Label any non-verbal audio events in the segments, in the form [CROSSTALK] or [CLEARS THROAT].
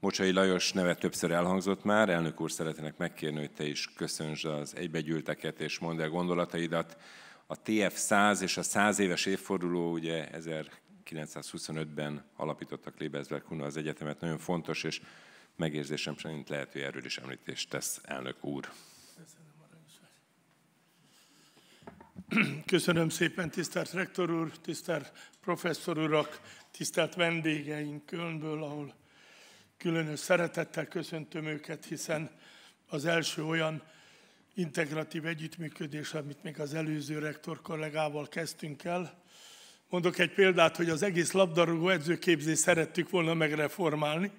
Mocsai Lajos neve többször elhangzott már, elnök úr szeretnének megkérni, hogy te is köszönj az egybegyűlteket és mondd el gondolataidat. A TF100 és a 100 éves évforduló ugye 1925-ben alapítottak Lébezber Kuna az egyetemet, nagyon fontos, és megérzésem szerint lehet, hogy erről is említést tesz elnök úr. Köszönöm szépen, tisztelt rektor úr, tisztelt professzor urak, tisztelt vendégeink Kölnből, ahol Különös szeretettel köszöntöm őket, hiszen az első olyan integratív együttműködés, amit még az előző rektor kollégával kezdtünk el. Mondok egy példát, hogy az egész labdarúgó edzőképzést szerettük volna megreformálni,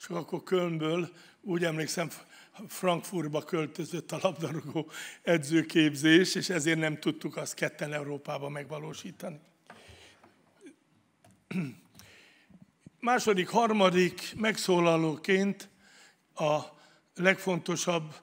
csak akkor Kölnből, úgy emlékszem, Frankfurtba költözött a labdarúgó edzőképzés, és ezért nem tudtuk azt ketten Európába megvalósítani második, harmadik megszólalóként a legfontosabb,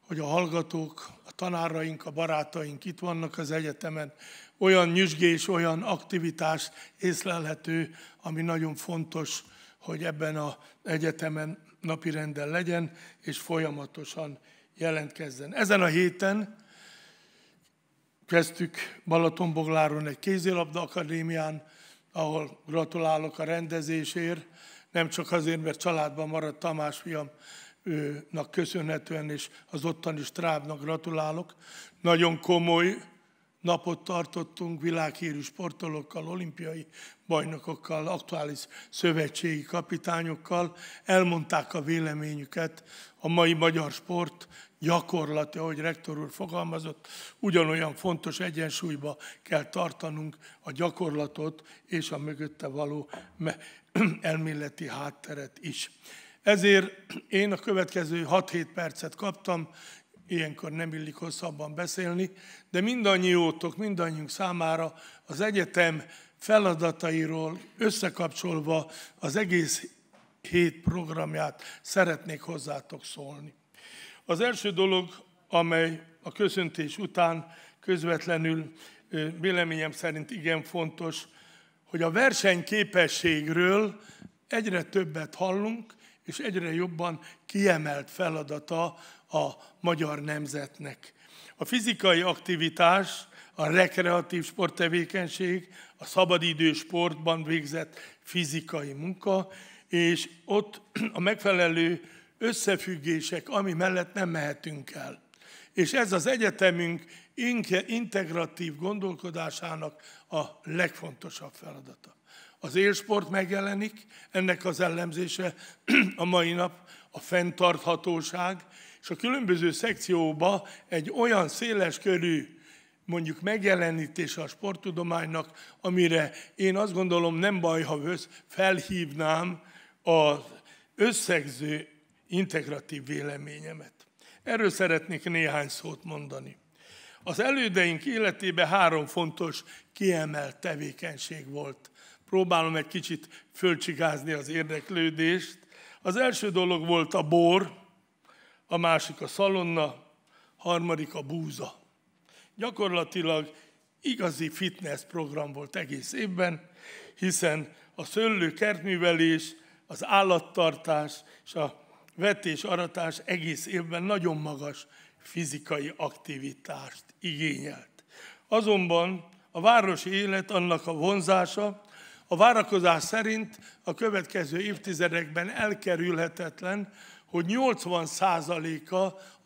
hogy a hallgatók, a tanáraink, a barátaink itt vannak az egyetemen, olyan nyüzsgés, olyan aktivitás észlelhető, ami nagyon fontos, hogy ebben az egyetemen napirenden legyen, és folyamatosan jelentkezzen. Ezen a héten kezdtük Balatonbogláron egy kézilabda akadémián, ahol gratulálok a rendezésért, nem csak azért, mert családban maradt Tamás fiam, őnak köszönhetően, és az ottani strábnak gratulálok. Nagyon komoly napot tartottunk világhírű sportolókkal, olimpiai bajnokokkal, aktuális szövetségi kapitányokkal, elmondták a véleményüket, a mai magyar sport gyakorlati, ahogy rektor úr fogalmazott, ugyanolyan fontos egyensúlyba kell tartanunk a gyakorlatot és a mögötte való [CLEARS THROAT] elméleti hátteret is. Ezért én a következő 6-7 percet kaptam, ilyenkor nem illik hosszabban beszélni, de mindannyiótok, mindannyiunk számára az egyetem feladatairól összekapcsolva az egész hét programját szeretnék hozzátok szólni. Az első dolog, amely a köszöntés után közvetlenül véleményem szerint igen fontos, hogy a versenyképességről egyre többet hallunk, és egyre jobban kiemelt feladata a magyar nemzetnek. A fizikai aktivitás, a rekreatív sporttevékenység, a szabadidő sportban végzett fizikai munka, és ott a megfelelő összefüggések, ami mellett nem mehetünk el. És ez az egyetemünk integratív gondolkodásának a legfontosabb feladata. Az élsport megjelenik, ennek az ellenzése a mai nap a fenntarthatóság, és a különböző szekcióba egy olyan széles körű mondjuk megjelenítése a sporttudománynak, amire én azt gondolom nem baj, ha felhívnám az összegző integratív véleményemet. Erről szeretnék néhány szót mondani. Az elődeink életében három fontos kiemelt tevékenység volt. Próbálom egy kicsit fölcsigázni az érdeklődést. Az első dolog volt a bor, a másik a szalonna, harmadik a búza. Gyakorlatilag igazi fitness program volt egész évben, hiszen a szőlő kertművelés, az állattartás és a vetés aratás egész évben nagyon magas fizikai aktivitást igényelt. Azonban a városi élet, annak a vonzása, a várakozás szerint a következő évtizedekben elkerülhetetlen, hogy 80%-a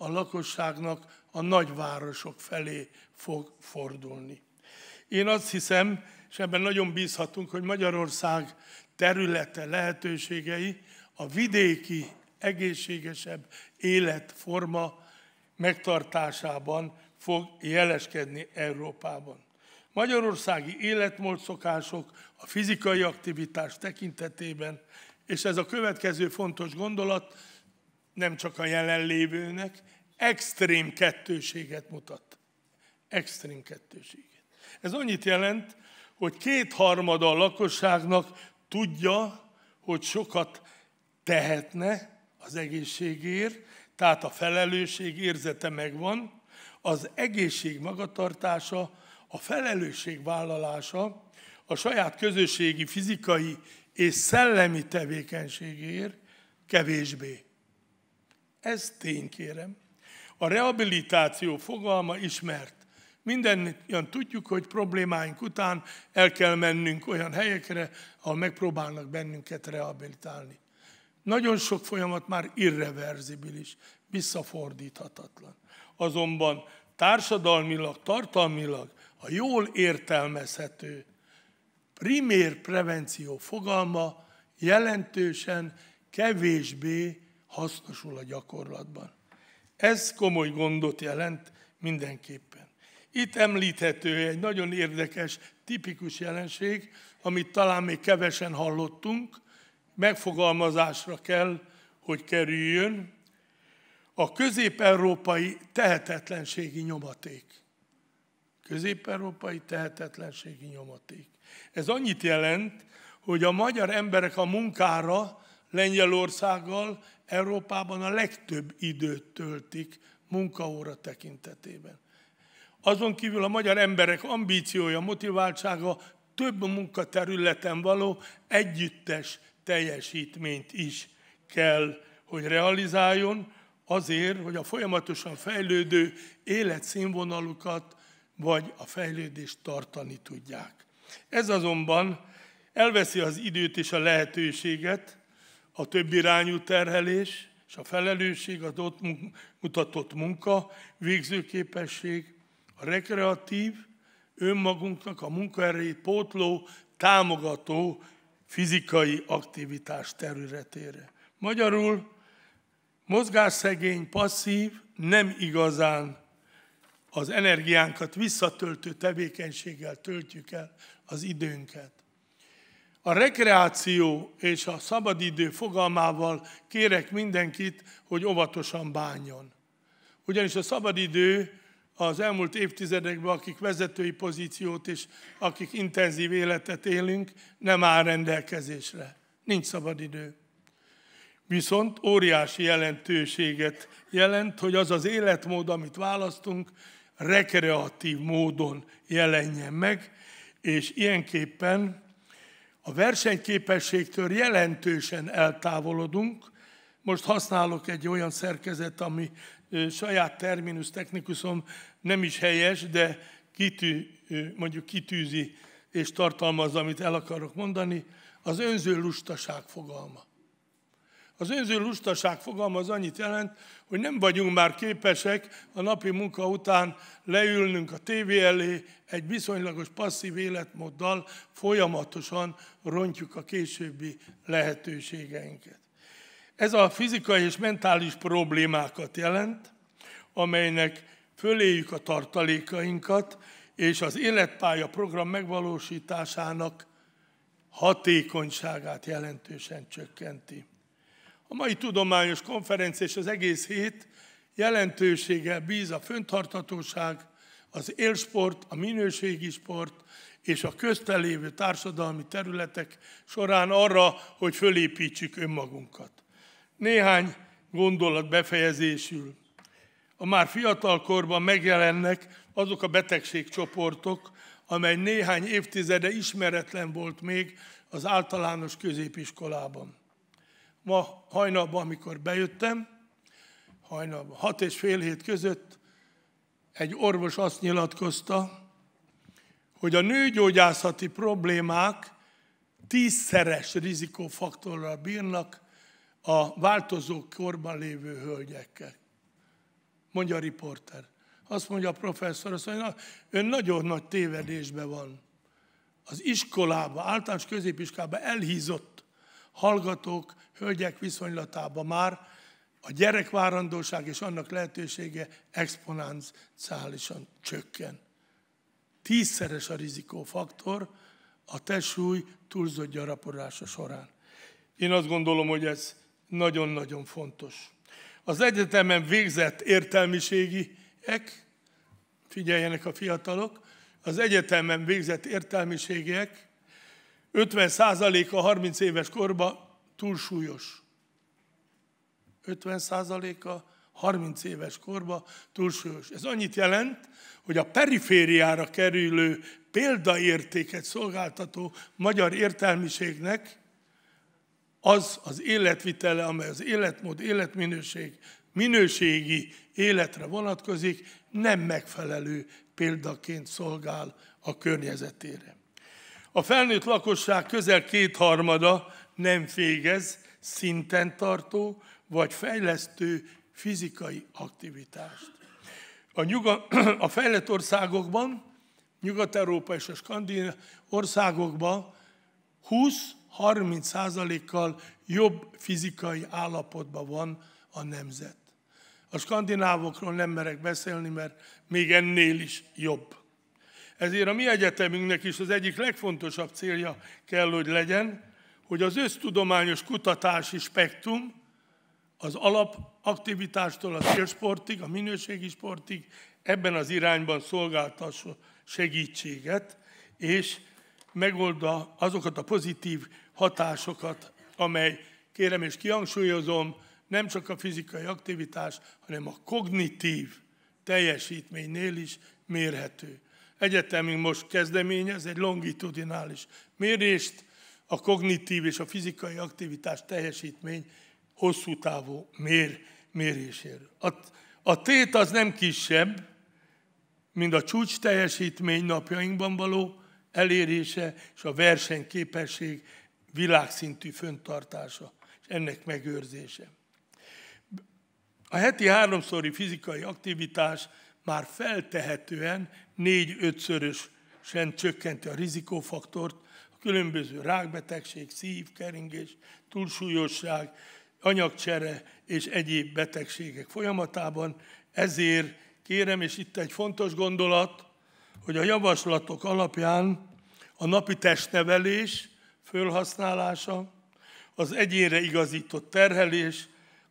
a lakosságnak a nagyvárosok felé fog fordulni. Én azt hiszem, és ebben nagyon bízhatunk, hogy Magyarország területe, lehetőségei a vidéki egészségesebb életforma megtartásában fog jeleskedni Európában. Magyarországi életmód szokások a fizikai aktivitás tekintetében, és ez a következő fontos gondolat nem csak a jelenlévőnek, extrém kettőséget mutat. Extrém kettőséget. Ez annyit jelent, hogy kétharmada a lakosságnak tudja, hogy sokat tehetne, az egészségért, tehát a felelősség érzete megvan, az egészség magatartása, a felelősség vállalása a saját közösségi, fizikai és szellemi tevékenységért kevésbé. Ez tény, kérem. A rehabilitáció fogalma ismert. Mindennyian tudjuk, hogy problémáink után el kell mennünk olyan helyekre, ahol megpróbálnak bennünket rehabilitálni. Nagyon sok folyamat már irreverzibilis, visszafordíthatatlan. Azonban társadalmilag, tartalmilag a jól értelmezhető primér prevenció fogalma jelentősen kevésbé hasznosul a gyakorlatban. Ez komoly gondot jelent mindenképpen. Itt említhető egy nagyon érdekes, tipikus jelenség, amit talán még kevesen hallottunk, megfogalmazásra kell, hogy kerüljön, a közép-európai tehetetlenségi nyomaték. Közép-európai tehetetlenségi nyomaték. Ez annyit jelent, hogy a magyar emberek a munkára Lengyelországgal Európában a legtöbb időt töltik munkaóra tekintetében. Azon kívül a magyar emberek ambíciója, motiváltsága több munkaterületen való együttes teljesítményt is kell, hogy realizáljon, azért, hogy a folyamatosan fejlődő életszínvonalukat vagy a fejlődést tartani tudják. Ez azonban elveszi az időt és a lehetőséget, a több irányú terhelés és a felelősség, az ott mutatott munka, végzőképesség, a rekreatív, önmagunknak a munkaerőjét pótló, támogató fizikai aktivitás területére. Magyarul mozgásszegény, passzív, nem igazán az energiánkat visszatöltő tevékenységgel töltjük el az időnket. A rekreáció és a szabadidő fogalmával kérek mindenkit, hogy óvatosan bánjon. Ugyanis a szabadidő az elmúlt évtizedekben, akik vezetői pozíciót és akik intenzív életet élünk, nem áll rendelkezésre. Nincs szabad idő. Viszont óriási jelentőséget jelent, hogy az az életmód, amit választunk, rekreatív módon jelenjen meg, és ilyenképpen a versenyképességtől jelentősen eltávolodunk, most használok egy olyan szerkezet, ami saját terminus technikusom nem is helyes, de kitű, mondjuk kitűzi és tartalmazza, amit el akarok mondani, az önző lustaság fogalma. Az önző lustaság fogalma az annyit jelent, hogy nem vagyunk már képesek a napi munka után leülnünk a tévé elé, egy viszonylagos passzív életmóddal folyamatosan rontjuk a későbbi lehetőségeinket. Ez a fizikai és mentális problémákat jelent, amelynek föléjük a tartalékainkat, és az életpálya program megvalósításának hatékonyságát jelentősen csökkenti. A mai tudományos konferencia és az egész hét jelentősége, bíz a föntartatóság, az élsport, a minőségi sport és a köztelévő társadalmi területek során arra, hogy fölépítsük önmagunkat. Néhány gondolat befejezésül. A már fiatal korban megjelennek azok a betegségcsoportok, amely néhány évtizede ismeretlen volt még az általános középiskolában. Ma hajnalban, amikor bejöttem, hajnalban, hat és fél hét között egy orvos azt nyilatkozta, hogy a nőgyógyászati problémák tízszeres rizikófaktorral bírnak a változó korban lévő hölgyekkel. Mondja a riporter. Azt mondja a professzor, azt mondja, ön nagyon nagy tévedésben van. Az iskolába, általános középiskolába elhízott hallgatók, hölgyek viszonylatában már a gyerekvárandóság és annak lehetősége exponenciálisan csökken. Tízszeres a rizikófaktor a testsúly túlzott gyaraporása során. Én azt gondolom, hogy ez nagyon-nagyon fontos. Az egyetemen végzett értelmiségiek, figyeljenek a fiatalok, az egyetemen végzett értelmiségiek 50%-a 30 éves korba túlsúlyos. 50%-a 30 éves korba túlsúlyos. Ez annyit jelent, hogy a perifériára kerülő példaértéket szolgáltató magyar értelmiségnek az az életvitele, amely az életmód, életminőség, minőségi életre vonatkozik, nem megfelelő példaként szolgál a környezetére. A felnőtt lakosság közel kétharmada nem végez szinten tartó vagy fejlesztő fizikai aktivitást. A, nyuga, [CLEARS THROAT] a fejlett országokban, Nyugat-Európa és a Skandináv országokban 20 30%-kal jobb fizikai állapotban van a nemzet. A skandinávokról nem merek beszélni, mert még ennél is jobb. Ezért a mi egyetemünknek is az egyik legfontosabb célja kell, hogy legyen, hogy az össztudományos kutatási spektrum az alapaktivitástól a célsportig, a minőségi sportig ebben az irányban szolgáltasson segítséget, és Megolda azokat a pozitív hatásokat, amely, kérem és kihangsúlyozom, nem csak a fizikai aktivitás, hanem a kognitív teljesítménynél is mérhető. Egyetemünk most kezdeményez egy longitudinális mérést, a kognitív és a fizikai aktivitás teljesítmény hosszú távú mér, méréséről. A, a tét az nem kisebb, mint a csúcs teljesítmény napjainkban való elérése és a versenyképesség világszintű föntartása és ennek megőrzése. A heti háromszori fizikai aktivitás már feltehetően négy-ötszörösen csökkenti a rizikófaktort, a különböző rákbetegség, szív, keringés, túlsúlyosság, anyagcsere és egyéb betegségek folyamatában. Ezért kérem, és itt egy fontos gondolat, hogy a javaslatok alapján a napi testnevelés fölhasználása, az egyénre igazított terhelés,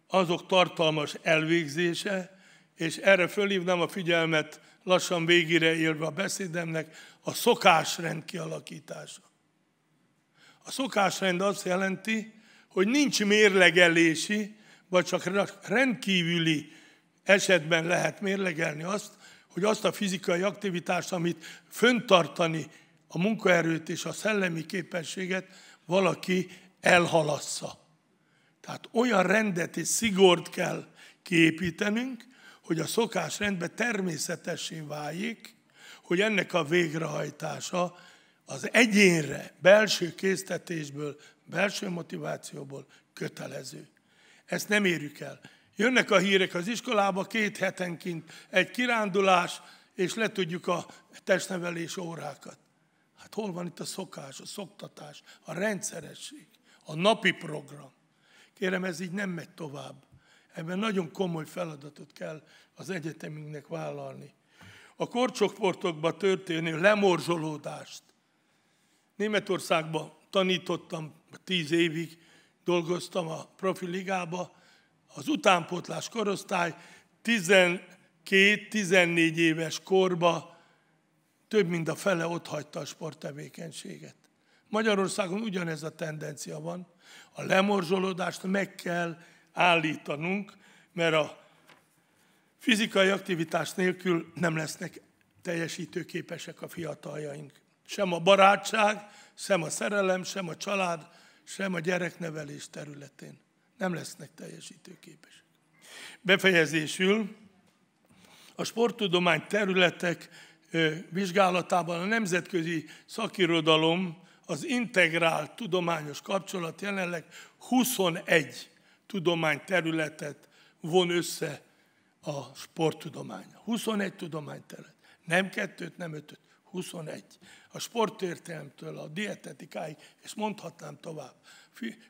azok tartalmas elvégzése, és erre fölhívnám a figyelmet lassan végére élve a beszédemnek, a szokásrend kialakítása. A szokásrend azt jelenti, hogy nincs mérlegelési, vagy csak rendkívüli esetben lehet mérlegelni azt, hogy azt a fizikai aktivitást, amit föntartani a munkaerőt és a szellemi képességet valaki elhalassza. Tehát olyan rendet és szigort kell kiépítenünk, hogy a szokás rendbe természetessé váljék, hogy ennek a végrehajtása az egyénre belső késztetésből, belső motivációból kötelező. Ezt nem érjük el. Jönnek a hírek az iskolába, két hetenként egy kirándulás, és letudjuk a testnevelés órákat. Hát hol van itt a szokás, a szoktatás, a rendszeresség, a napi program? Kérem, ez így nem megy tovább. Ebben nagyon komoly feladatot kell az egyetemünknek vállalni. A korcsoportokban történő lemorzsolódást. Németországban tanítottam, tíz évig dolgoztam a profiligában, az utánpótlás korosztály 12-14 éves korba több mint a fele hagyta a sporttevékenységet. Magyarországon ugyanez a tendencia van. A lemorzsolódást meg kell állítanunk, mert a fizikai aktivitás nélkül nem lesznek teljesítőképesek a fiataljaink. Sem a barátság, sem a szerelem, sem a család, sem a gyereknevelés területén nem lesznek teljesítőképesek. Befejezésül a sporttudomány területek vizsgálatában a nemzetközi szakirodalom az integrált tudományos kapcsolat jelenleg 21 tudományterületet von össze a sporttudomány. 21 tudományterület. Nem kettőt, nem ötöt. 21. A sporttörténelemtől a dietetikáig, és mondhatnám tovább,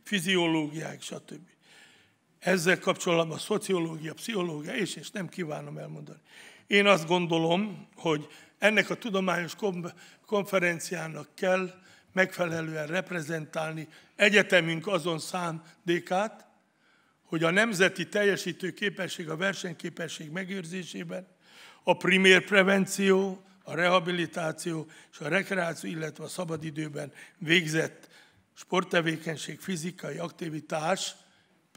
fiziológiáig, stb. Ezzel kapcsolatban a szociológia, pszichológia, és, és nem kívánom elmondani. Én azt gondolom, hogy ennek a tudományos konferenciának kell megfelelően reprezentálni egyetemünk azon szándékát, hogy a nemzeti teljesítő képesség, a versenyképesség megőrzésében a primér prevenció, a rehabilitáció és a rekreáció, illetve a szabadidőben végzett sporttevékenység, fizikai aktivitás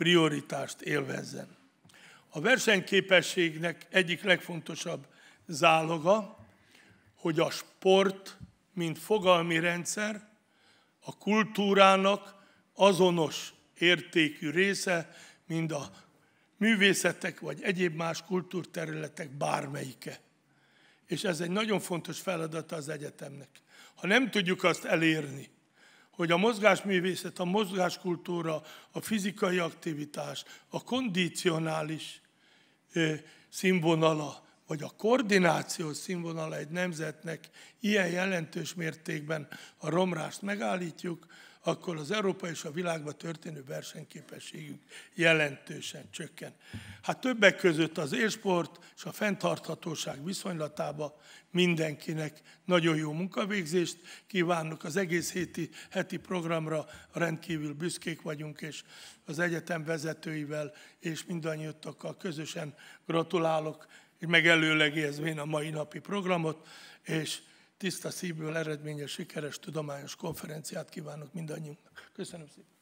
prioritást élvezzen. A versenyképességnek egyik legfontosabb záloga, hogy a sport, mint fogalmi rendszer, a kultúrának azonos értékű része, mint a művészetek vagy egyéb más kultúrterületek bármelyike. És ez egy nagyon fontos feladata az egyetemnek. Ha nem tudjuk azt elérni, hogy a mozgásművészet, a mozgáskultúra, a fizikai aktivitás, a kondicionális színvonala, vagy a koordináció színvonala egy nemzetnek ilyen jelentős mértékben a romrást megállítjuk, akkor az Európa és a világban történő versenyképességük jelentősen csökken. Hát többek között az élsport és a fenntarthatóság viszonylatába mindenkinek nagyon jó munkavégzést kívánok. Az egész héti, heti programra rendkívül büszkék vagyunk, és az egyetem vezetőivel és mindannyiukkal közösen gratulálok, és megelőlegézvén a mai napi programot, és tiszta szívből eredményes, sikeres tudományos konferenciát kívánok mindannyiunknak. Köszönöm szépen!